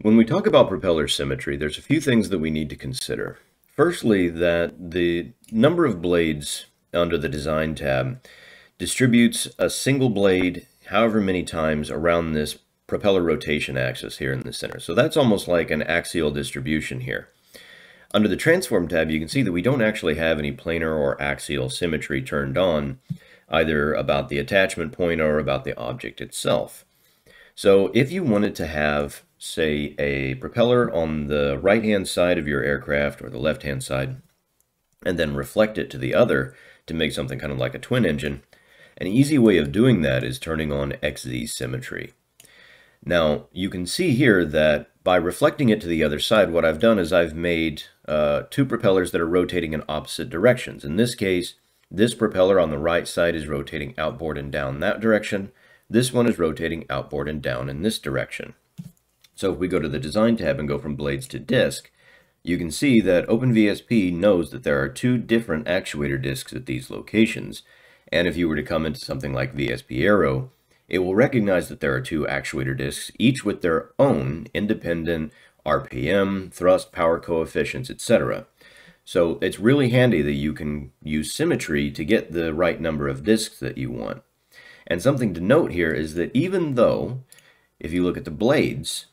When we talk about propeller symmetry, there's a few things that we need to consider. Firstly, that the number of blades under the Design tab distributes a single blade however many times around this propeller rotation axis here in the center. So that's almost like an axial distribution here. Under the Transform tab, you can see that we don't actually have any planar or axial symmetry turned on, either about the attachment point or about the object itself. So if you wanted to have say, a propeller on the right-hand side of your aircraft or the left-hand side, and then reflect it to the other to make something kind of like a twin engine, an easy way of doing that is turning on XZ symmetry. Now, you can see here that by reflecting it to the other side, what I've done is I've made uh, two propellers that are rotating in opposite directions. In this case, this propeller on the right side is rotating outboard and down that direction. This one is rotating outboard and down in this direction. So if we go to the Design tab and go from Blades to Disk, you can see that OpenVSP knows that there are two different actuator disks at these locations, and if you were to come into something like VSP Aero, it will recognize that there are two actuator disks, each with their own independent RPM, thrust, power coefficients, etc. So it's really handy that you can use symmetry to get the right number of disks that you want. And something to note here is that even though, if you look at the blades,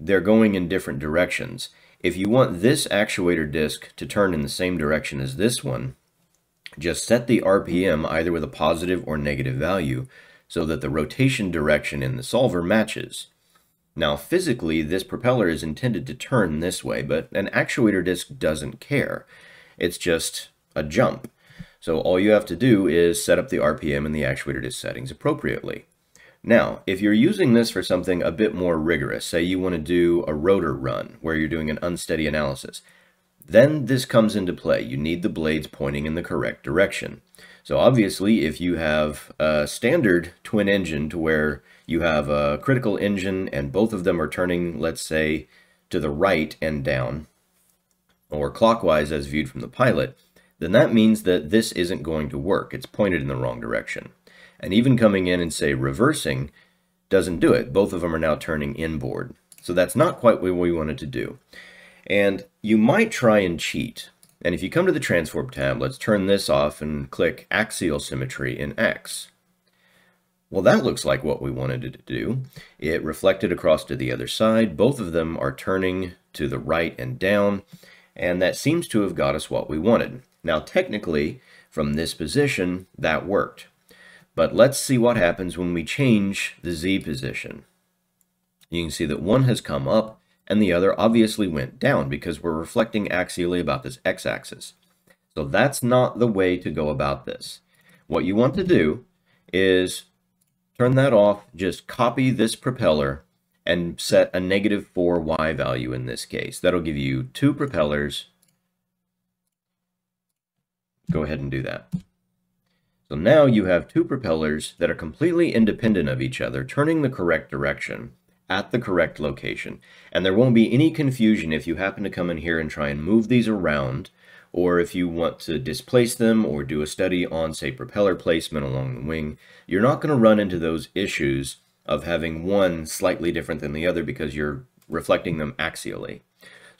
they're going in different directions. If you want this actuator disc to turn in the same direction as this one, just set the RPM either with a positive or negative value so that the rotation direction in the solver matches. Now physically, this propeller is intended to turn this way, but an actuator disc doesn't care. It's just a jump. So all you have to do is set up the RPM and the actuator disc settings appropriately. Now, if you're using this for something a bit more rigorous, say you want to do a rotor run where you're doing an unsteady analysis, then this comes into play. You need the blades pointing in the correct direction. So obviously, if you have a standard twin engine to where you have a critical engine and both of them are turning, let's say, to the right and down, or clockwise as viewed from the pilot, then that means that this isn't going to work. It's pointed in the wrong direction. And even coming in and say reversing doesn't do it. Both of them are now turning inboard. So that's not quite what we wanted to do. And you might try and cheat. And if you come to the transform tab, let's turn this off and click axial symmetry in X. Well, that looks like what we wanted it to do. It reflected across to the other side. Both of them are turning to the right and down, and that seems to have got us what we wanted. Now, technically, from this position, that worked. But let's see what happens when we change the Z position. You can see that one has come up and the other obviously went down because we're reflecting axially about this x-axis. So that's not the way to go about this. What you want to do is turn that off, just copy this propeller and set a negative 4y value in this case. That'll give you two propellers. Go ahead and do that. So now you have two propellers that are completely independent of each other, turning the correct direction at the correct location. And there won't be any confusion if you happen to come in here and try and move these around, or if you want to displace them or do a study on, say, propeller placement along the wing. You're not going to run into those issues of having one slightly different than the other because you're reflecting them axially.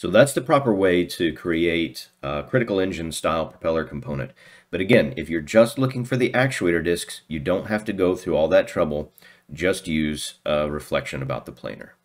So that's the proper way to create a critical engine style propeller component. But again, if you're just looking for the actuator discs, you don't have to go through all that trouble. Just use a reflection about the planer.